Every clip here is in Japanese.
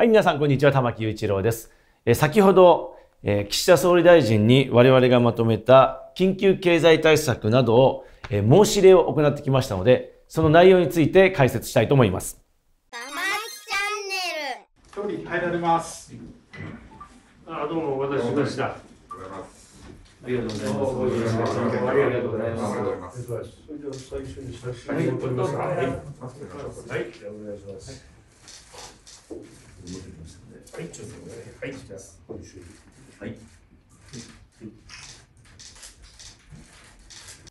はい、皆さん、こんにちは。玉木雄一郎です。え先ほど、え岸田総理大臣に我々がまとめた緊急経済対策などを、え申し入れを行ってきましたので、その内容について解説したいと思います。玉木チャンネル。一人入られます。あ、どうも、私、私だ。ありがとうございます。ありがとうございます。それでは最初に写真を撮りますか。はい。はい、お願いします。はい、ちょっと待はい、じゃあ。はい。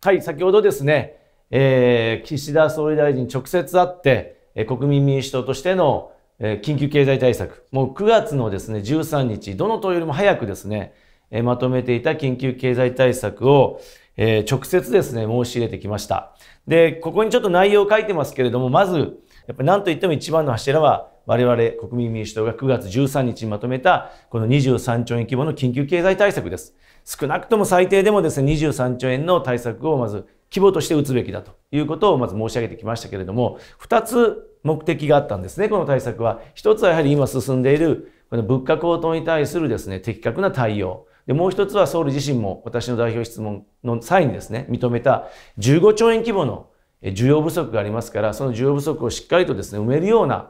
はい、先ほどですね、えー、岸田総理大臣直接会って、えー、国民民主党としての、えー、緊急経済対策、もう9月のですね、13日、どの党よりも早くですね、えー、まとめていた緊急経済対策を、えー、直接ですね、申し入れてきました。で、ここにちょっと内容を書いてますけれども、まず、やっぱり何と言っても一番の柱は、我々国民民主党が9月13日にまとめたこの23兆円規模の緊急経済対策です。少なくとも最低でもですね、23兆円の対策をまず規模として打つべきだということをまず申し上げてきましたけれども、2つ目的があったんですね、この対策は。1つはやはり今進んでいるこの物価高騰に対するですね、的確な対応。で、もう1つは総理自身も私の代表質問の際にですね、認めた15兆円規模の需要不足がありますから、その需要不足をしっかりとですね、埋めるような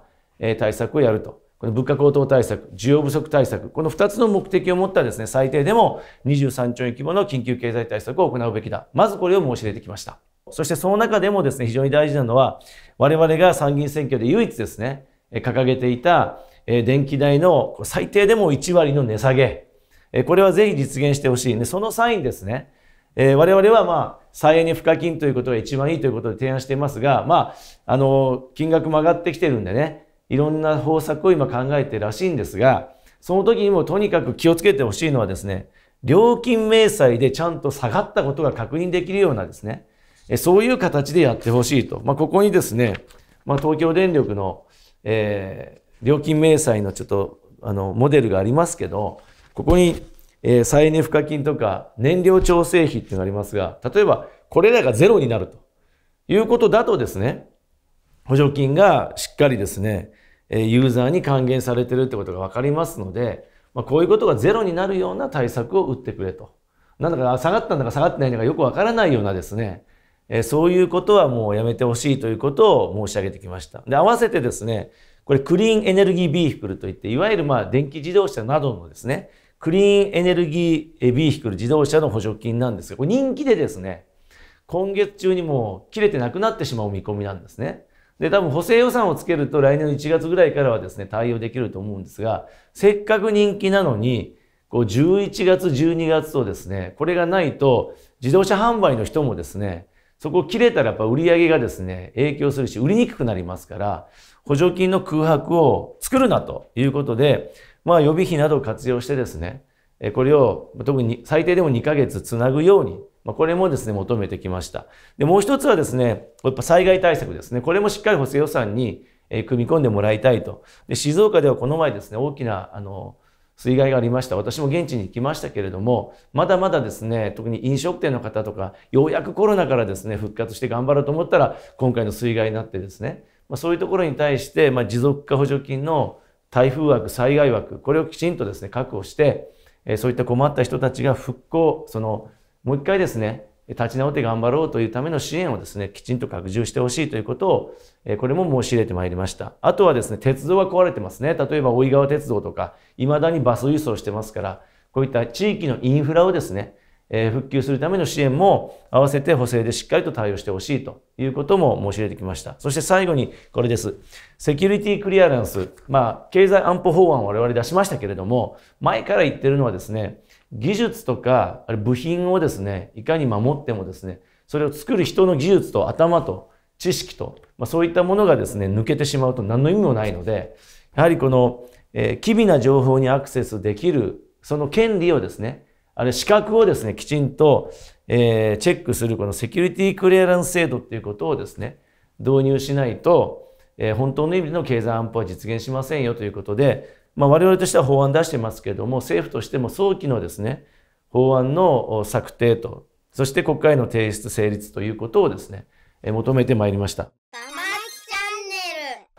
対策をやると。この物価高騰対策、需要不足対策、この2つの目的を持ったですね、最低でも23兆円規模の緊急経済対策を行うべきだ。まずこれを申し入れてきました。そしてその中でもですね、非常に大事なのは、我々が参議院選挙で唯一ですね、掲げていた電気代の最低でも1割の値下げ。これはぜひ実現してほしい。その際にですね、え我々はまあ、再エネ賦課金ということが一番いいということで提案していますが、まあ、あの、金額も上がってきてるんでね、いろんな方策を今考えてるらしいんですが、その時にもとにかく気をつけてほしいのはですね、料金明細でちゃんと下がったことが確認できるようなですね、そういう形でやってほしいと。まあ、ここにですね、まあ、東京電力の、えー、料金明細のちょっと、あの、モデルがありますけど、ここに、えー、再エネ付加金とか燃料調整費っていうのがありますが、例えばこれらがゼロになるということだとですね、補助金がしっかりですね、ユーザーに還元されてるってことが分かりますので、まあ、こういうことがゼロになるような対策を打ってくれと。なんだか下がったんだか下がってないのかよく分からないようなですね、えそういうことはもうやめてほしいということを申し上げてきました。で、合わせてですね、これクリーンエネルギービーヒクルといって、いわゆるまあ電気自動車などのですね、クリーンエネルギービーヒクル自動車の補助金なんですが、これ人気でですね、今月中にも切れてなくなってしまう見込みなんですね。で、多分補正予算をつけると来年の1月ぐらいからはですね、対応できると思うんですが、せっかく人気なのに、こう11月、12月とですね、これがないと自動車販売の人もですね、そこ切れたらやっぱ売り上げがですね、影響するし、売りにくくなりますから、補助金の空白を作るなということで、まあ予備費などを活用してですね、これを特に最低でも2ヶ月つなぐようにまあ、これもですね、求めてきました。で、もう一つはですね、やっぱ災害対策ですね。これもしっかり補正予算に組み込んでもらいたいと。で、静岡ではこの前ですね、大きな、あの、水害がありました。私も現地に行きましたけれども、まだまだですね、特に飲食店の方とか、ようやくコロナからですね、復活して頑張ろうと思ったら、今回の水害になってですね、まあ、そういうところに対して、まあ、持続化補助金の台風枠、災害枠、これをきちんとですね、確保して、そういった困った人たちが復興、そのもう一回ですね、立ち直って頑張ろうというための支援をですね、きちんと拡充してほしいということを、えこれも申し入れてまいりました。あとはですね、鉄道が壊れてますね。例えば、大井川鉄道とか、未だにバス輸送してますから、こういった地域のインフラをですね、え復旧するための支援も合わせて補正でしっかりと対応してほしいということも申し入れてきました。そして最後にこれです。セキュリティクリアランス。まあ、経済安保法案を我々出しましたけれども、前から言ってるのはですね、技術とか、あれ部品をですね、いかに守ってもですね、それを作る人の技術と頭と知識と、まあ、そういったものがですね、抜けてしまうと何の意味もないので、やはりこの、えー、機微な情報にアクセスできる、その権利をですね、あれ資格をですね、きちんと、えー、チェックするこのセキュリティクリアランス制度っていうことをですね、導入しないと、えー、本当の意味での経済安保は実現しませんよということで、まあ、我々としては法案出してますけれども、政府としても早期のですね、法案の策定と、そして国会の提出、成立ということをですね、求めてまいりました。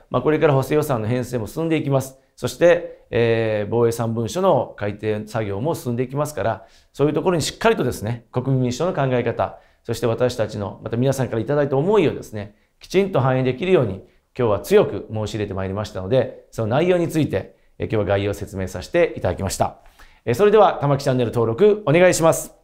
まあ、これから補正予算の編成も進んでいきます。そして、えー、防衛3文書の改定作業も進んでいきますから、そういうところにしっかりとですね、国民民主党の考え方、そして私たちの、また皆さんからいただいた思いをですね、きちんと反映できるように、今日は強く申し入れてまいりましたので、その内容について、今日は概要を説明させていただきました。それでは、玉木チャンネル登録お願いします。